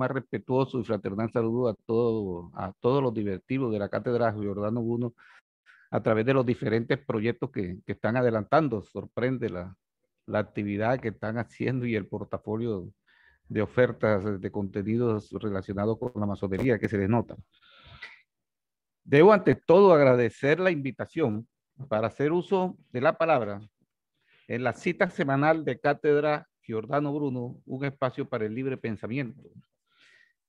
más respetuoso y fraternal saludo a, todo, a todos los divertidos de la Cátedra Giordano Bruno a través de los diferentes proyectos que, están adelantando. Sorprende la, la, actividad que están haciendo y el portafolio de ofertas de contenidos relacionados con la masonería que se denota. Debo ante todo agradecer la invitación para hacer uso de la palabra en la cita semanal de Cátedra Giordano Bruno, un espacio para el libre pensamiento,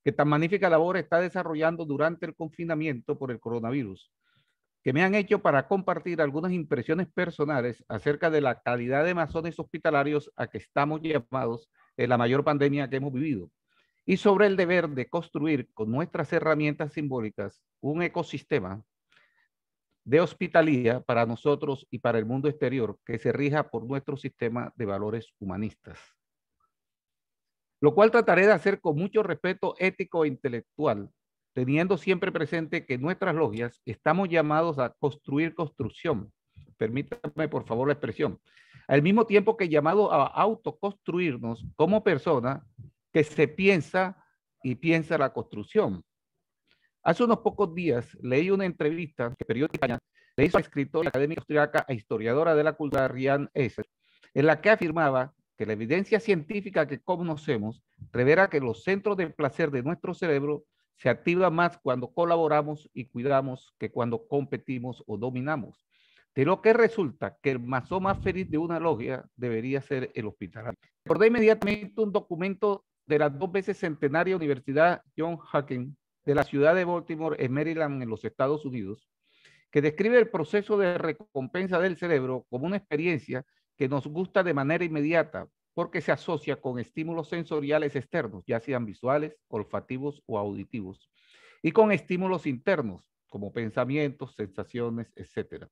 que tan magnífica labor está desarrollando durante el confinamiento por el coronavirus, que me han hecho para compartir algunas impresiones personales acerca de la calidad de masones hospitalarios a que estamos llamados en la mayor pandemia que hemos vivido y sobre el deber de construir con nuestras herramientas simbólicas un ecosistema de hospitalía para nosotros y para el mundo exterior que se rija por nuestro sistema de valores humanistas lo cual trataré de hacer con mucho respeto ético e intelectual, teniendo siempre presente que nuestras logias estamos llamados a construir construcción, permítanme por favor la expresión, al mismo tiempo que llamado a autoconstruirnos como persona que se piensa y piensa la construcción. Hace unos pocos días leí una entrevista que periódica le hizo a escritora académica austriaca e historiadora de la cultura Rian Esser, en la que afirmaba la evidencia científica que conocemos revela que los centros de placer de nuestro cerebro se activan más cuando colaboramos y cuidamos que cuando competimos o dominamos. De lo que resulta que el mazo más feliz de una logia debería ser el hospital. Recordé inmediatamente un documento de la dos veces centenaria Universidad John Hawking de la ciudad de Baltimore, en Maryland, en los Estados Unidos, que describe el proceso de recompensa del cerebro como una experiencia que nos gusta de manera inmediata porque se asocia con estímulos sensoriales externos, ya sean visuales, olfativos o auditivos, y con estímulos internos, como pensamientos, sensaciones, etc.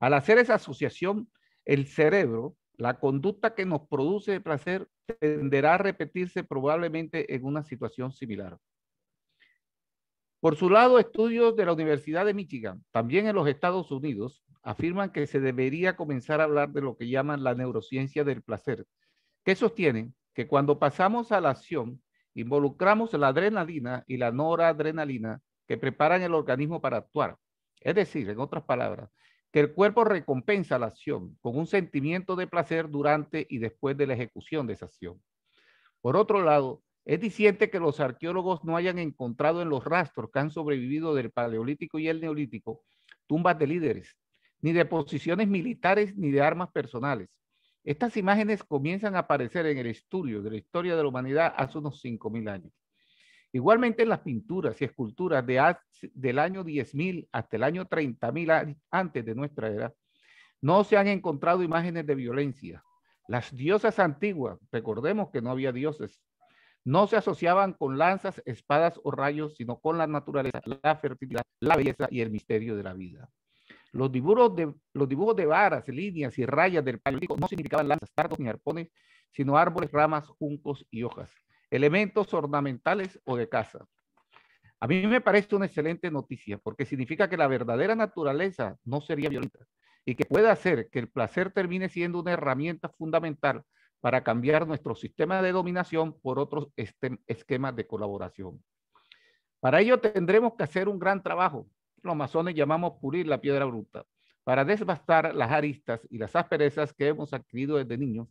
Al hacer esa asociación, el cerebro, la conducta que nos produce placer, tenderá a repetirse probablemente en una situación similar. Por su lado, estudios de la Universidad de Michigan, también en los Estados Unidos, afirman que se debería comenzar a hablar de lo que llaman la neurociencia del placer, que sostienen que cuando pasamos a la acción, involucramos la adrenalina y la noradrenalina que preparan el organismo para actuar. Es decir, en otras palabras, que el cuerpo recompensa la acción con un sentimiento de placer durante y después de la ejecución de esa acción. Por otro lado, es diciente que los arqueólogos no hayan encontrado en los rastros que han sobrevivido del Paleolítico y el Neolítico tumbas de líderes, ni de posiciones militares, ni de armas personales. Estas imágenes comienzan a aparecer en el estudio de la historia de la humanidad hace unos 5.000 años. Igualmente en las pinturas y esculturas del año 10.000 hasta el año 30.000 antes de nuestra era, no se han encontrado imágenes de violencia. Las diosas antiguas, recordemos que no había dioses, no se asociaban con lanzas, espadas o rayos, sino con la naturaleza, la fertilidad, la belleza y el misterio de la vida. Los dibujos de, varas, líneas y rayas del paleolítico no significaban lanzas, dardos ni arpones, sino árboles, ramas, juncos y hojas, elementos ornamentales o de caza. A mí me parece una excelente noticia porque significa que la verdadera naturaleza no sería violenta y que puede hacer que el placer termine siendo una herramienta fundamental para cambiar nuestro sistema de dominación por otros este, esquemas de colaboración. Para ello tendremos que hacer un gran trabajo. Los masones llamamos pulir la piedra bruta, para desbastar las aristas y las asperezas que hemos adquirido desde niños,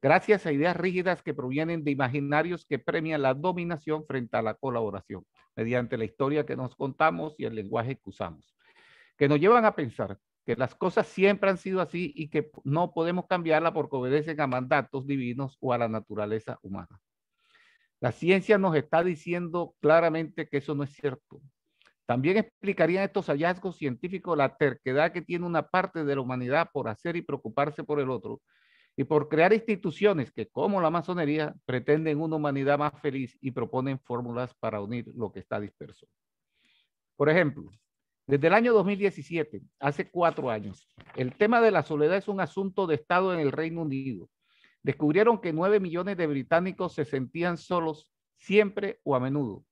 gracias a ideas rígidas que provienen de imaginarios que premian la dominación frente a la colaboración, mediante la historia que nos contamos y el lenguaje que usamos, que nos llevan a pensar que las cosas siempre han sido así y que no podemos cambiarla porque obedecen a mandatos divinos o a la naturaleza humana. La ciencia nos está diciendo claramente que eso no es cierto. También explicarían estos hallazgos científicos la terquedad que tiene una parte de la humanidad por hacer y preocuparse por el otro y por crear instituciones que, como la masonería, pretenden una humanidad más feliz y proponen fórmulas para unir lo que está disperso. Por ejemplo, desde el año 2017, hace cuatro años, el tema de la soledad es un asunto de Estado en el Reino Unido. Descubrieron que nueve millones de británicos se sentían solos siempre o a menudo.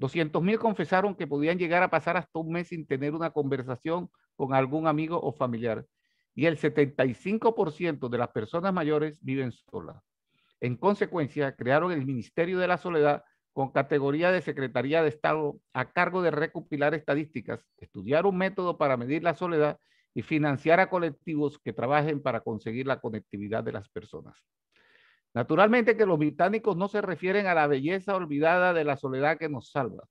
200.000 confesaron que podían llegar a pasar hasta un mes sin tener una conversación con algún amigo o familiar. Y el 75% de las personas mayores viven solas. En consecuencia, crearon el Ministerio de la Soledad con categoría de Secretaría de Estado a cargo de recopilar estadísticas, estudiar un método para medir la soledad y financiar a colectivos que trabajen para conseguir la conectividad de las personas. Naturalmente que los británicos no se refieren a la belleza olvidada de la soledad que nos salva.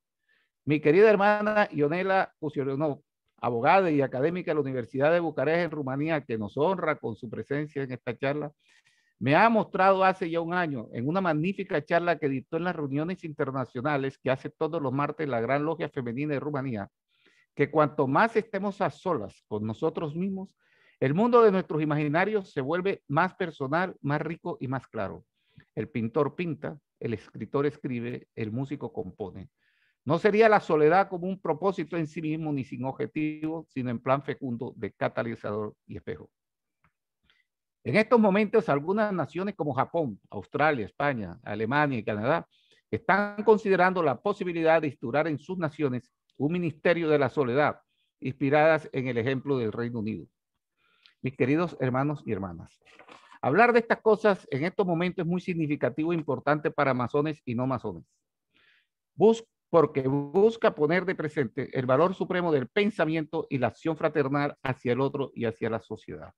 Mi querida hermana Ionela Cusionov, abogada y académica de la Universidad de Bucarest en Rumanía, que nos honra con su presencia en esta charla, me ha mostrado hace ya un año en una magnífica charla que dictó en las reuniones internacionales que hace todos los martes la Gran Logia Femenina de Rumanía, que cuanto más estemos a solas con nosotros mismos, el mundo de nuestros imaginarios se vuelve más personal, más rico y más claro. El pintor pinta, el escritor escribe, el músico compone. No sería la soledad como un propósito en sí mismo ni sin objetivo, sino en plan fecundo de catalizador y espejo. En estos momentos, algunas naciones como Japón, Australia, España, Alemania y Canadá están considerando la posibilidad de instaurar en sus naciones un ministerio de la soledad, inspiradas en el ejemplo del Reino Unido. Mis queridos hermanos y hermanas, hablar de estas cosas en estos momentos es muy significativo e importante para masones y no masones. porque busca poner de presente el valor supremo del pensamiento y la acción fraternal hacia el otro y hacia la sociedad.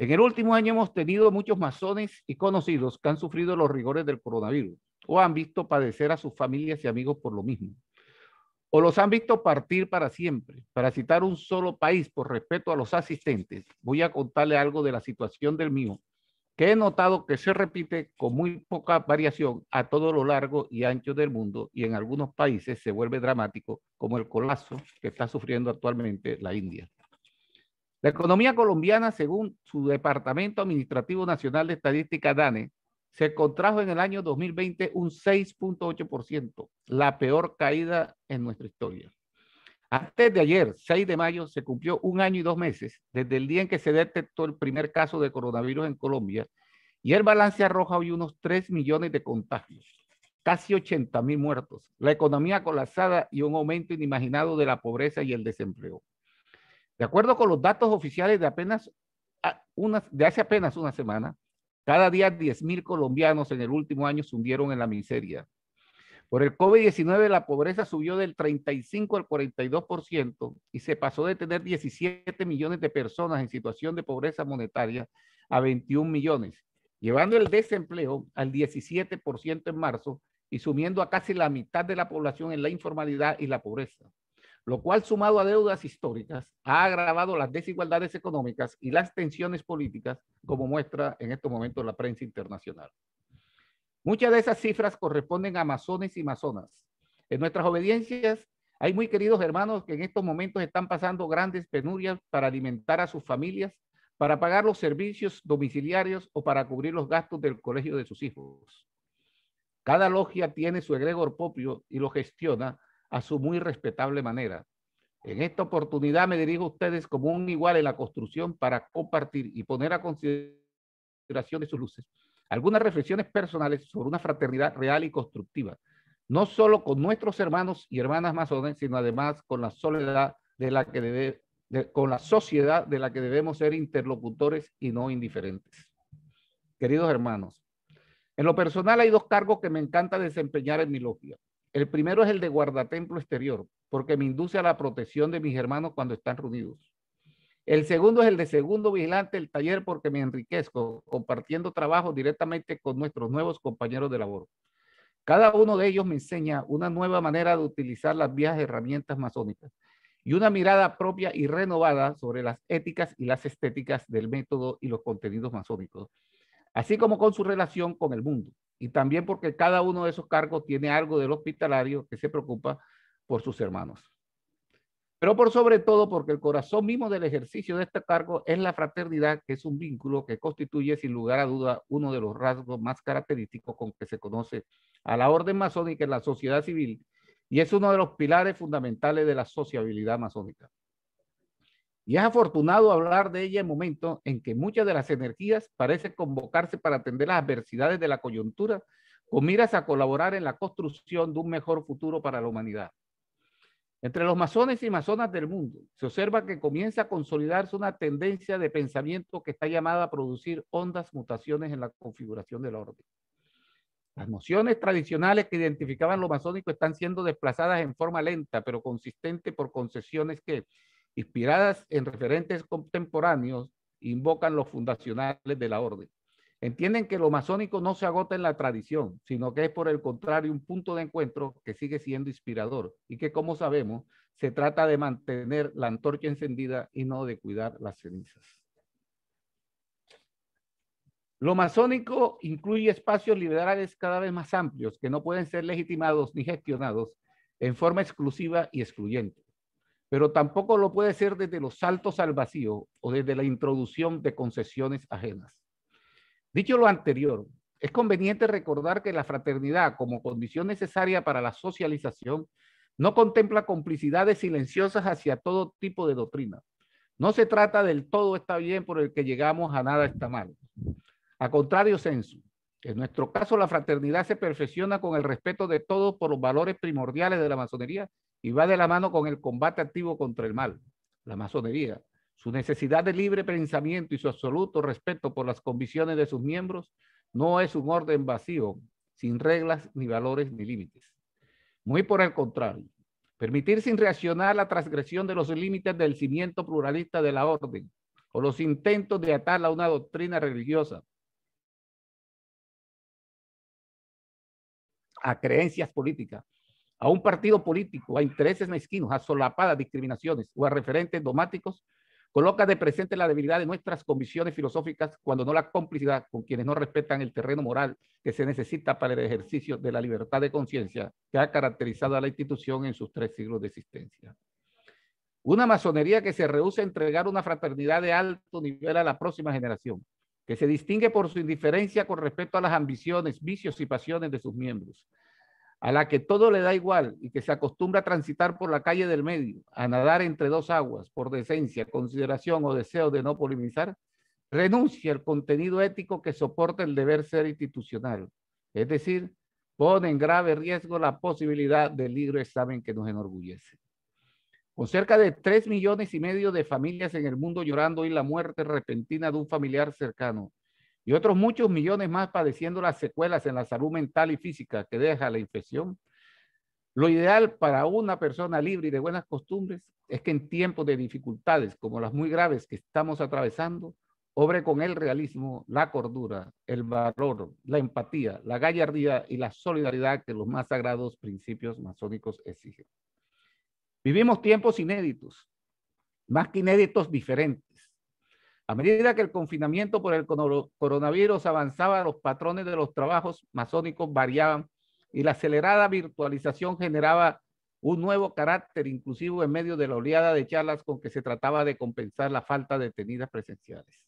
En el último año hemos tenido muchos masones y conocidos que han sufrido los rigores del coronavirus o han visto padecer a sus familias y amigos por lo mismo. O los han visto partir para siempre. Para citar un solo país por respeto a los asistentes, voy a contarle algo de la situación del mío, que he notado que se repite con muy poca variación a todo lo largo y ancho del mundo y en algunos países se vuelve dramático, como el colapso que está sufriendo actualmente la India. La economía colombiana, según su Departamento Administrativo Nacional de Estadística, DANE, se contrajo en el año 2020 un 6.8%, la peor caída en nuestra historia. Antes de ayer, 6 de mayo, se cumplió un año y dos meses desde el día en que se detectó el primer caso de coronavirus en Colombia y el balance arroja hoy unos 3 millones de contagios, casi 80 mil muertos, la economía colapsada y un aumento inimaginado de la pobreza y el desempleo. De acuerdo con los datos oficiales de, apenas ah, de hace apenas una semana, cada día 10.000 colombianos en el último año se hundieron en la miseria. Por el COVID-19 la pobreza subió del 35 al 42% y se pasó de tener 17 millones de personas en situación de pobreza monetaria a 21 millones, llevando el desempleo al 17% en marzo y sumiendo a casi la mitad de la población en la informalidad y la pobreza lo cual sumado a deudas históricas ha agravado las desigualdades económicas y las tensiones políticas, como muestra en estos momentos la prensa internacional. Muchas de esas cifras corresponden a amazones y mazonas. En nuestras obediencias hay muy queridos hermanos que en estos momentos están pasando grandes penurias para alimentar a sus familias, para pagar los servicios domiciliarios o para cubrir los gastos del colegio de sus hijos. Cada logia tiene su egregor propio y lo gestiona a su muy respetable manera. En esta oportunidad me dirijo a ustedes como un igual en la construcción para compartir y poner a consideración de sus luces algunas reflexiones personales sobre una fraternidad real y constructiva, no solo con nuestros hermanos y hermanas masones, sino además con la soledad de la que con la sociedad de la que debemos ser interlocutores y no indiferentes. Queridos hermanos, en lo personal hay dos cargos que me encanta desempeñar en mi logia. El primero es el de guardatemplo exterior, porque me induce a la protección de mis hermanos cuando están reunidos. El segundo es el de segundo vigilante del taller, porque me enriquezco compartiendo trabajo directamente con nuestros nuevos compañeros de labor. Cada uno de ellos me enseña una nueva manera de utilizar las viejas herramientas masónicas y una mirada propia y renovada sobre las éticas y las estéticas del método y los contenidos masónicos así como con su relación con el mundo. Y también porque cada uno de esos cargos tiene algo del hospitalario que se preocupa por sus hermanos. Pero por sobre todo porque el corazón mismo del ejercicio de este cargo es la fraternidad, que es un vínculo que constituye sin lugar a duda uno de los rasgos más característicos con que se conoce a la orden masónica en la sociedad civil y es uno de los pilares fundamentales de la sociabilidad masónica. Y es afortunado hablar de ella en momentos en que muchas de las energías parecen convocarse para atender las adversidades de la coyuntura con miras a colaborar en la construcción de un mejor futuro para la humanidad. Entre los masones y masonas del mundo se observa que comienza a consolidarse una tendencia de pensamiento que está llamada a producir hondas mutaciones en la configuración del orden. Las nociones tradicionales que identificaban lo masónico están siendo desplazadas en forma lenta pero consistente por concesiones que, inspiradas en referentes contemporáneos, invocan los fundacionales de la orden. Entienden que lo masónico no se agota en la tradición, sino que es por el contrario un punto de encuentro que sigue siendo inspirador y que, como sabemos, se trata de mantener la antorcha encendida y no de cuidar las cenizas. Lo masónico incluye espacios liberales cada vez más amplios que no pueden ser legitimados ni gestionados en forma exclusiva y excluyente pero tampoco lo puede ser desde los saltos al vacío o desde la introducción de concesiones ajenas. Dicho lo anterior, es conveniente recordar que la fraternidad, como condición necesaria para la socialización, no contempla complicidades silenciosas hacia todo tipo de doctrina. No se trata del todo está bien por el que llegamos a nada está mal. A contrario senso, en nuestro caso la fraternidad se perfecciona con el respeto de todos por los valores primordiales de la masonería y va de la mano con el combate activo contra el mal, la masonería. Su necesidad de libre pensamiento y su absoluto respeto por las convicciones de sus miembros no es un orden vacío, sin reglas, ni valores, ni límites. Muy por el contrario, permitir sin reaccionar la transgresión de los límites del cimiento pluralista de la orden o los intentos de atarla a una doctrina religiosa, a creencias políticas a un partido político, a intereses mezquinos, a solapadas discriminaciones o a referentes domáticos, coloca de presente la debilidad de nuestras convicciones filosóficas, cuando no la complicidad con quienes no respetan el terreno moral que se necesita para el ejercicio de la libertad de conciencia que ha caracterizado a la institución en sus tres siglos de existencia. Una masonería que se rehúsa a entregar una fraternidad de alto nivel a la próxima generación, que se distingue por su indiferencia con respecto a las ambiciones, vicios y pasiones de sus miembros, a la que todo le da igual y que se acostumbra a transitar por la calle del medio, a nadar entre dos aguas por decencia, consideración o deseo de no polemizar, renuncia al contenido ético que soporta el deber ser institucional. Es decir, pone en grave riesgo la posibilidad del libre examen que nos enorgullece. Con cerca de tres millones y medio de familias en el mundo llorando hoy la muerte repentina de un familiar cercano, y otros muchos millones más padeciendo las secuelas en la salud mental y física que deja la infección. Lo ideal para una persona libre y de buenas costumbres es que en tiempos de dificultades como las muy graves que estamos atravesando, obre con el realismo, la cordura, el valor, la empatía, la gallardía y la solidaridad que los más sagrados principios masónicos exigen. Vivimos tiempos inéditos, más que inéditos, diferentes. A medida que el confinamiento por el coronavirus avanzaba, los patrones de los trabajos masónicos variaban y la acelerada virtualización generaba un nuevo carácter inclusivo en medio de la oleada de charlas con que se trataba de compensar la falta de tenidas presenciales.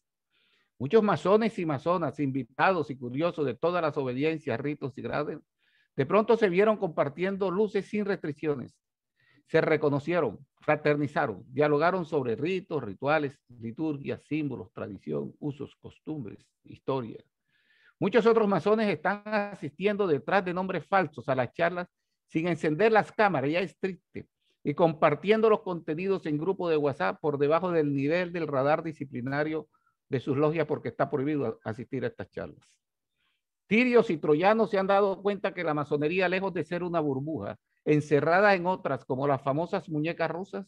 Muchos masones y masonas, invitados y curiosos de todas las obediencias, ritos y grados, de pronto se vieron compartiendo luces sin restricciones, se reconocieron, fraternizaron, dialogaron sobre ritos, rituales, liturgias, símbolos, tradición, usos, costumbres, historia. Muchos otros masones están asistiendo detrás de nombres falsos a las charlas sin encender las cámaras, ya es triste, y compartiendo los contenidos en grupo de WhatsApp por debajo del nivel del radar disciplinario de sus logias porque está prohibido asistir a estas charlas. Tirios y troyanos se han dado cuenta que la masonería, lejos de ser una burbuja, encerrada en otras, como las famosas muñecas rusas,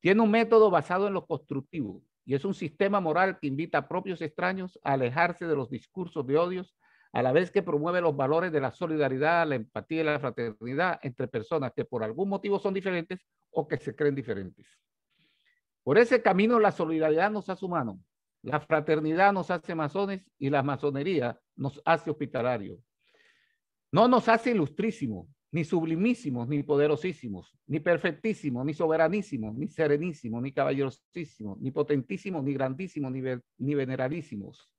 tiene un método basado en lo constructivo y es un sistema moral que invita a propios extraños a alejarse de los discursos de odios, a la vez que promueve los valores de la solidaridad, la empatía y la fraternidad entre personas que por algún motivo son diferentes o que se creen diferentes. Por ese camino la solidaridad nos hace humanos, la fraternidad nos hace masones y la masonería nos hace hospitalarios. No nos hace ilustrísimos, ni sublimísimos, ni poderosísimos, ni perfectísimos, ni soberanísimos, ni serenísimos, ni caballerosísimos, ni potentísimos, ni grandísimos, ni, veneradísimos.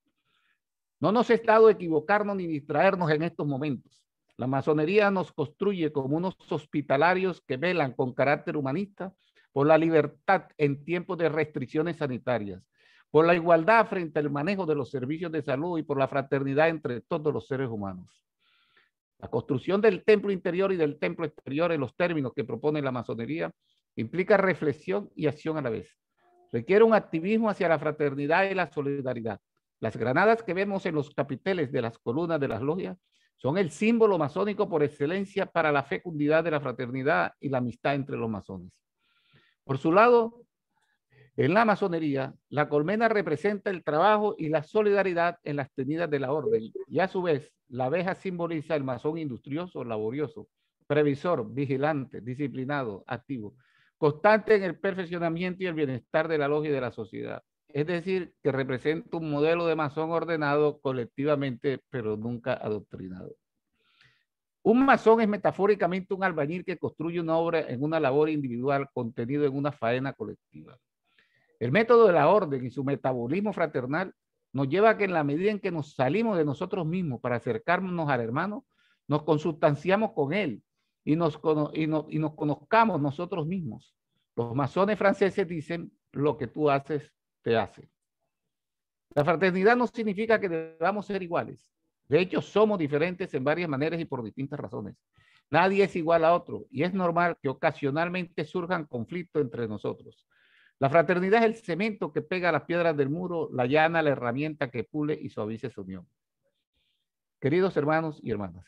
No nos ha estado equivocarnos ni distraernos en estos momentos. La masonería nos construye como unos hospitalarios que velan con carácter humanista por la libertad en tiempos de restricciones sanitarias, por la igualdad frente al manejo de los servicios de salud y por la fraternidad entre todos los seres humanos. La construcción del templo interior y del templo exterior en los términos que propone la masonería implica reflexión y acción a la vez. Requiere un activismo hacia la fraternidad y la solidaridad. Las granadas que vemos en los capiteles de las columnas de las logias son el símbolo masónico por excelencia para la fecundidad de la fraternidad y la amistad entre los masones. Por su lado, en la masonería, la colmena representa el trabajo y la solidaridad en las tenidas de la orden y a su vez la abeja simboliza el masón industrioso, laborioso, previsor, vigilante, disciplinado, activo, constante en el perfeccionamiento y el bienestar de la logia y de la sociedad. Es decir, que representa un modelo de masón ordenado colectivamente, pero nunca adoctrinado. Un masón es metafóricamente un albañil que construye una obra en una labor individual contenido en una faena colectiva. El método de la orden y su metabolismo fraternal nos lleva a que en la medida en que nos salimos de nosotros mismos para acercarnos al hermano, nos consustanciamos con él y nos, y y nos conozcamos nosotros mismos. Los masones franceses dicen, lo que tú haces, te hace. La fraternidad no significa que debamos ser iguales. De hecho, somos diferentes en varias maneras y por distintas razones. Nadie es igual a otro y es normal que ocasionalmente surjan conflictos entre nosotros. La fraternidad es el cemento que pega las piedras del muro, la llana, la herramienta que pule y suavice su unión. Queridos hermanos y hermanas,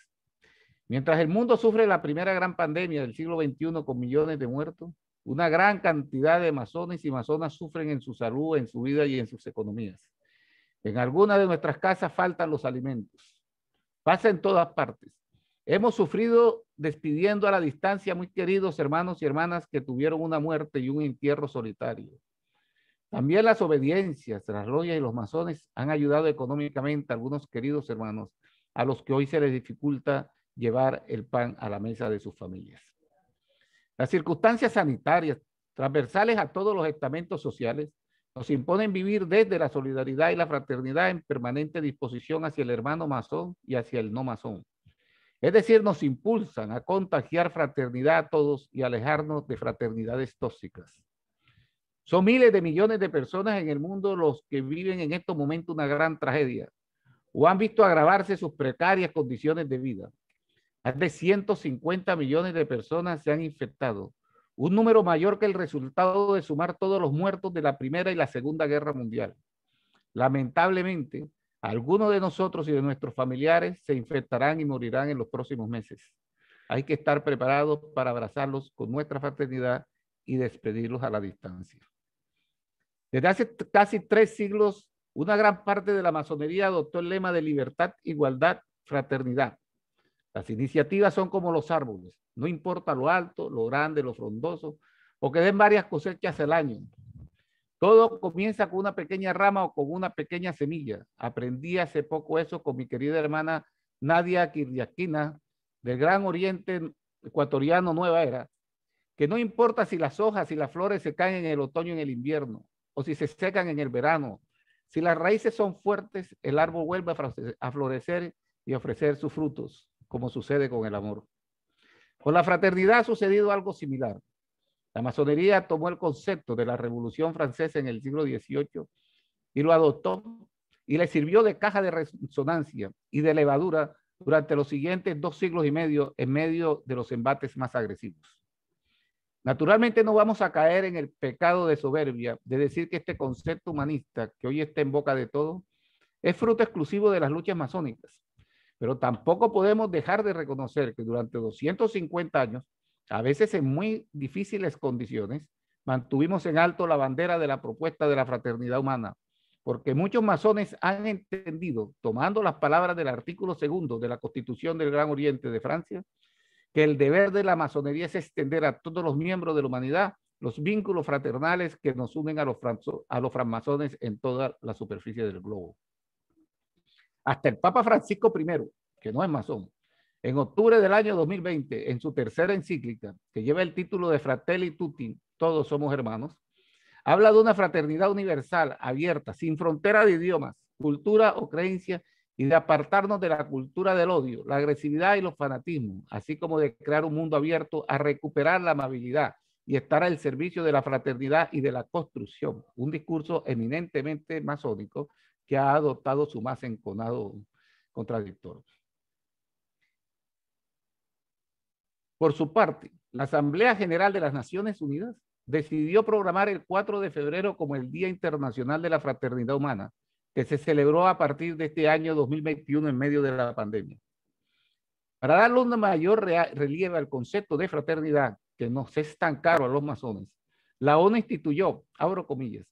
mientras el mundo sufre la primera gran pandemia del siglo XXI con millones de muertos, una gran cantidad de masones y masonas sufren en su salud, en su vida y en sus economías. En algunas de nuestras casas faltan los alimentos. Pasa en todas partes. Hemos sufrido despidiendo a la distancia muy queridos hermanos y hermanas que tuvieron una muerte y un entierro solitario. También las obediencias, las loyas y los masones han ayudado económicamente a algunos queridos hermanos a los que hoy se les dificulta llevar el pan a la mesa de sus familias. Las circunstancias sanitarias transversales a todos los estamentos sociales nos imponen vivir desde la solidaridad y la fraternidad en permanente disposición hacia el hermano masón y hacia el no masón es decir, nos impulsan a contagiar fraternidad a todos y alejarnos de fraternidades tóxicas. Son miles de millones de personas en el mundo los que viven en estos momentos una gran tragedia o han visto agravarse sus precarias condiciones de vida. Más de 150 millones de personas se han infectado, un número mayor que el resultado de sumar todos los muertos de la Primera y la Segunda Guerra Mundial. Lamentablemente, algunos de nosotros y de nuestros familiares se infectarán y morirán en los próximos meses. Hay que estar preparados para abrazarlos con nuestra fraternidad y despedirlos a la distancia. Desde hace casi tres siglos, una gran parte de la masonería adoptó el lema de libertad, igualdad, fraternidad. Las iniciativas son como los árboles, no importa lo alto, lo grande, lo frondoso, o que den varias cosechas al año, todo comienza con una pequeña rama o con una pequeña semilla. Aprendí hace poco eso con mi querida hermana Nadia Kiryakina, del Gran Oriente ecuatoriano Nueva Era, que no importa si las hojas y las flores se caen en el otoño en el invierno, o si se secan en el verano, si las raíces son fuertes, el árbol vuelve a florecer y ofrecer sus frutos, como sucede con el amor. Con la fraternidad ha sucedido algo similar. La masonería tomó el concepto de la Revolución Francesa en el siglo XVIII y lo adoptó y le sirvió de caja de resonancia y de levadura durante los siguientes dos siglos y medio en medio de los embates más agresivos. Naturalmente no vamos a caer en el pecado de soberbia de decir que este concepto humanista que hoy está en boca de todos es fruto exclusivo de las luchas masónicas, pero tampoco podemos dejar de reconocer que durante 250 años a veces en muy difíciles condiciones, mantuvimos en alto la bandera de la propuesta de la fraternidad humana, porque muchos masones han entendido, tomando las palabras del artículo segundo de la Constitución del Gran Oriente de Francia, que el deber de la masonería es extender a todos los miembros de la humanidad los vínculos fraternales que nos unen a los, a los francmasones en toda la superficie del globo. Hasta el Papa Francisco I, que no es masón, en octubre del año 2020, en su tercera encíclica, que lleva el título de Fratelli Tutti, todos somos hermanos, habla de una fraternidad universal, abierta, sin frontera de idiomas, cultura o creencia y de apartarnos de la cultura del odio, la agresividad y los fanatismos, así como de crear un mundo abierto a recuperar la amabilidad y estar al servicio de la fraternidad y de la construcción, un discurso eminentemente masónico que ha adoptado su más enconado contradictorio. Por su parte, la Asamblea General de las Naciones Unidas decidió programar el 4 de febrero como el Día Internacional de la Fraternidad Humana, que se celebró a partir de este año 2021 en medio de la pandemia. Para darle un mayor relieve al concepto de fraternidad, que nos es tan caro a los masones, la ONU instituyó, abro comillas,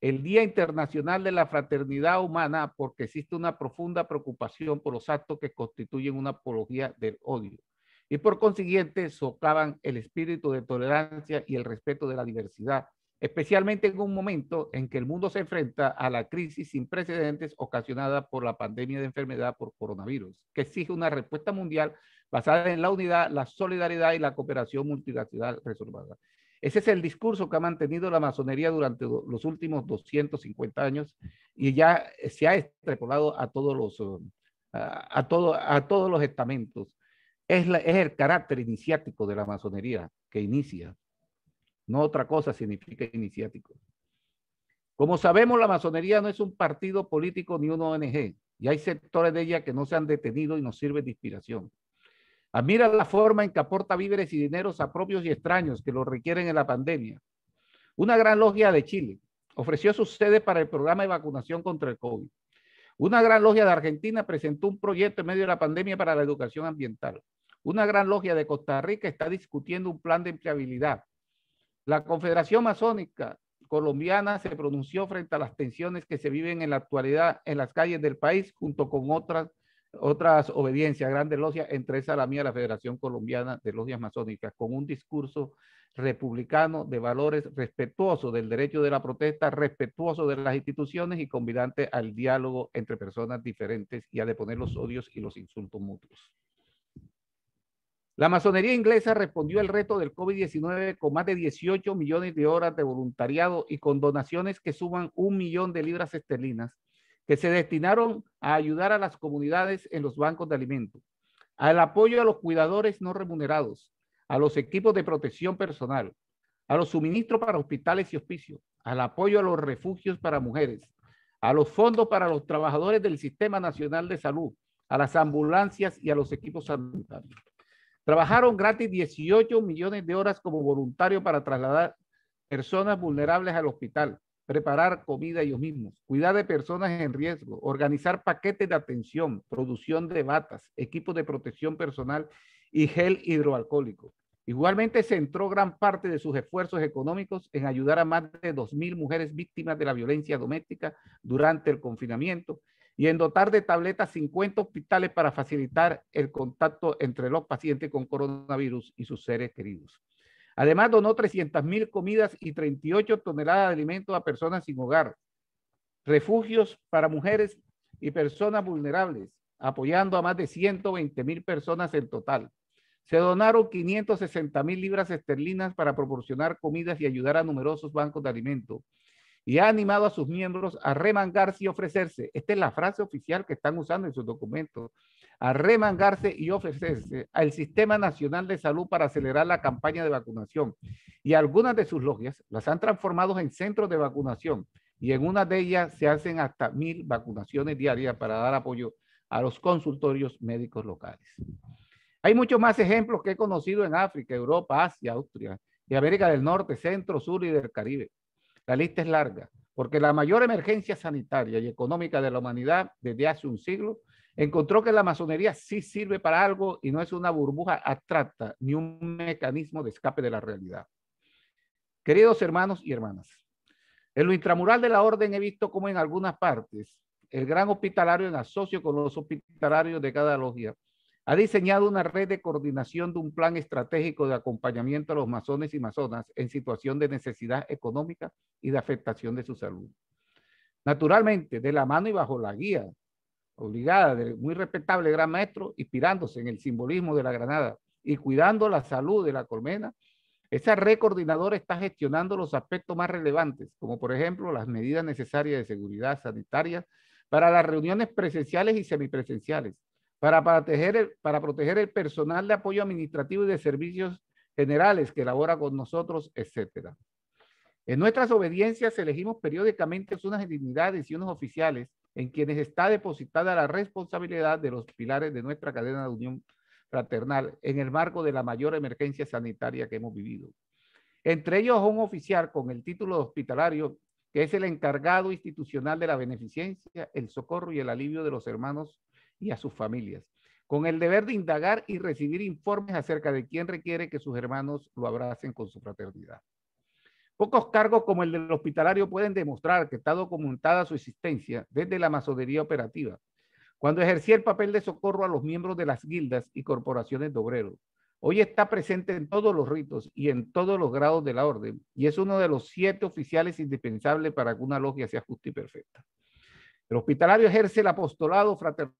el Día Internacional de la Fraternidad Humana porque existe una profunda preocupación por los actos que constituyen una apología del odio y por consiguiente socavan el espíritu de tolerancia y el respeto de la diversidad, especialmente en un momento en que el mundo se enfrenta a la crisis sin precedentes ocasionada por la pandemia de enfermedad por coronavirus, que exige una respuesta mundial basada en la unidad, la solidaridad y la cooperación multilateral reservada. Ese es el discurso que ha mantenido la masonería durante los últimos 250 años y ya se ha extrapolado a todos eh, a todos los estamentos es, el carácter iniciático de la masonería que inicia. No otra cosa significa iniciático. Como sabemos, la masonería no es un partido político ni una ONG, y hay sectores de ella que no se han detenido y nos sirven de inspiración. Admira la forma en que aporta víveres y dineros a propios y extraños que lo requieren en la pandemia. Una gran logia de Chile ofreció su sede para el programa de vacunación contra el COVID. Una gran logia de Argentina presentó un proyecto en medio de la pandemia para la educación ambiental. Una gran logia de Costa Rica está discutiendo un plan de empleabilidad. La Confederación Masónica Colombiana se pronunció frente a las tensiones que se viven en la actualidad en las calles del país junto con otras otras obediencias, grandes logias, entre esa la mía, la Federación Colombiana de Logias Masónicas, con un discurso republicano de valores respetuoso del derecho de la protesta, respetuoso de las instituciones y convidante al diálogo entre personas diferentes y a deponer los odios y los insultos mutuos. La masonería inglesa respondió al reto del COVID-19 con más de 18 millones de horas de voluntariado y con donaciones que suman un millón de libras esterlinas que se destinaron a ayudar a las comunidades en los bancos de alimentos, al apoyo a los cuidadores no remunerados, a los equipos de protección personal, a los suministros para hospitales y hospicios, al apoyo a los refugios para mujeres, a los fondos para los trabajadores del Sistema Nacional de Salud, a las ambulancias y a los equipos sanitarios. Trabajaron gratis 18 millones de horas como voluntarios para trasladar personas vulnerables al hospital, preparar comida ellos mismos, cuidar de personas en riesgo, organizar paquetes de atención, producción de batas, equipos de protección personal y gel hidroalcohólico. Igualmente centró gran parte de sus esfuerzos económicos en ayudar a más de 2.000 mujeres víctimas de la violencia doméstica durante el confinamiento y en dotar de tabletas 50 hospitales para facilitar el contacto entre los pacientes con coronavirus y sus seres queridos. Además, donó 300 comidas y 38 toneladas de alimentos a personas sin hogar, refugios para mujeres y personas vulnerables, apoyando a más de 120 mil personas en total. Se donaron 560 mil libras esterlinas para proporcionar comidas y ayudar a numerosos bancos de alimentos. Y ha animado a sus miembros a remangarse y ofrecerse. Esta es la frase oficial que están usando en sus documentos a remangarse y ofrecerse al Sistema Nacional de Salud para acelerar la campaña de vacunación. Y algunas de sus logias las han transformado en centros de vacunación y en una de ellas se hacen hasta mil vacunaciones diarias para dar apoyo a los consultorios médicos locales. Hay muchos más ejemplos que he conocido en África, Europa, Asia, Austria y América del Norte, Centro, Sur y del Caribe. La lista es larga, porque la mayor emergencia sanitaria y económica de la humanidad desde hace un siglo encontró que la masonería sí sirve para algo y no es una burbuja abstracta ni un mecanismo de escape de la realidad. Queridos hermanos y hermanas, en lo intramural de la orden he visto cómo en algunas partes el gran hospitalario en asocio con los hospitalarios de cada logia ha diseñado una red de coordinación de un plan estratégico de acompañamiento a los masones y masonas en situación de necesidad económica y de afectación de su salud. Naturalmente, de la mano y bajo la guía obligada del muy respetable gran maestro, inspirándose en el simbolismo de la granada y cuidando la salud de la colmena, esa red coordinadora está gestionando los aspectos más relevantes, como por ejemplo las medidas necesarias de seguridad sanitaria para las reuniones presenciales y semipresenciales, para proteger el, para proteger el personal de apoyo administrativo y de servicios generales que elabora con nosotros, etc. En nuestras obediencias elegimos periódicamente unas dignidades y unos oficiales en quienes está depositada la responsabilidad de los pilares de nuestra cadena de unión fraternal en el marco de la mayor emergencia sanitaria que hemos vivido. Entre ellos un oficial con el título de hospitalario, que es el encargado institucional de la beneficencia, el socorro y el alivio de los hermanos y a sus familias, con el deber de indagar y recibir informes acerca de quién requiere que sus hermanos lo abracen con su fraternidad. Pocos cargos como el del hospitalario pueden demostrar que está documentada su existencia desde la masonería operativa, cuando ejercía el papel de socorro a los miembros de las guildas y corporaciones de obreros. Hoy está presente en todos los ritos y en todos los grados de la orden, y es uno de los siete oficiales indispensables para que una logia sea justa y perfecta. El hospitalario ejerce el apostolado fraternal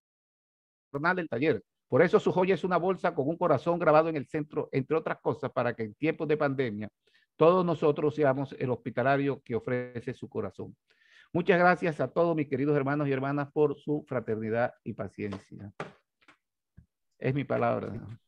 del taller. Por eso su joya es una bolsa con un corazón grabado en el centro, entre otras cosas, para que en tiempos de pandemia todos nosotros seamos el hospitalario que ofrece su corazón. Muchas gracias a todos mis queridos hermanos y hermanas por su fraternidad y paciencia. Es mi palabra.